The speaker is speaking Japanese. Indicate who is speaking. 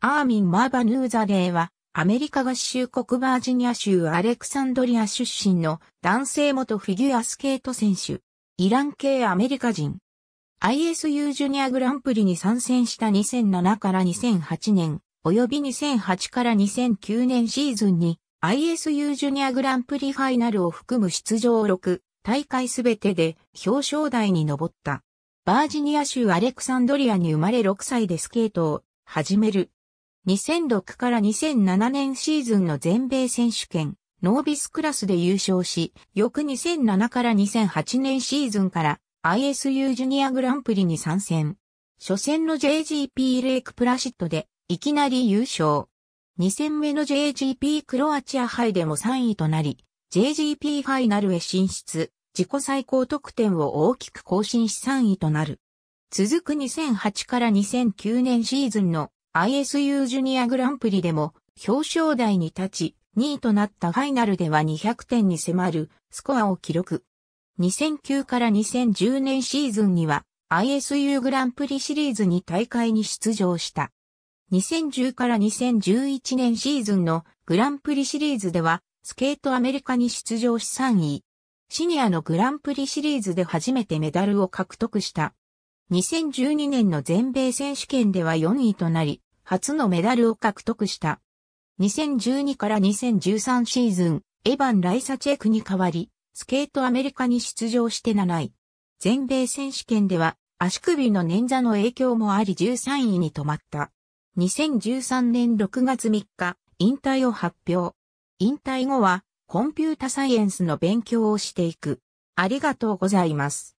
Speaker 1: アーミン・マーバヌーザレーは、アメリカ合衆国バージニア州アレクサンドリア出身の男性元フィギュアスケート選手。イラン系アメリカ人。ISU ジュニアグランプリに参戦した2007から2008年、及び2008から2009年シーズンに ISU ジュニアグランプリファイナルを含む出場6大会すべてで表彰台に上った。バージニア州アレクサンドリアに生まれ6歳でスケートを始める。2006から2007年シーズンの全米選手権、ノービスクラスで優勝し、翌2007から2008年シーズンから ISU ジュニアグランプリに参戦。初戦の JGP レイクプラシットで、いきなり優勝。2戦目の JGP クロアチア杯でも3位となり、JGP ファイナルへ進出、自己最高得点を大きく更新し3位となる。続く2008から2009年シーズンの ISU ジュニアグランプリでも表彰台に立ち、2位となったファイナルでは200点に迫るスコアを記録。2009から2010年シーズンには ISU グランプリシリーズに大会に出場した。2010から2011年シーズンのグランプリシリーズではスケートアメリカに出場し3位。シニアのグランプリシリーズで初めてメダルを獲得した。2012年の全米選手権では4位となり、初のメダルを獲得した。2012から2013シーズン、エヴァン・ライサチェクに代わり、スケートアメリカに出場して7位。全米選手権では、足首の捻挫の影響もあり13位に止まった。2013年6月3日、引退を発表。引退後は、コンピュータサイエンスの勉強をしていく。ありがとうございます。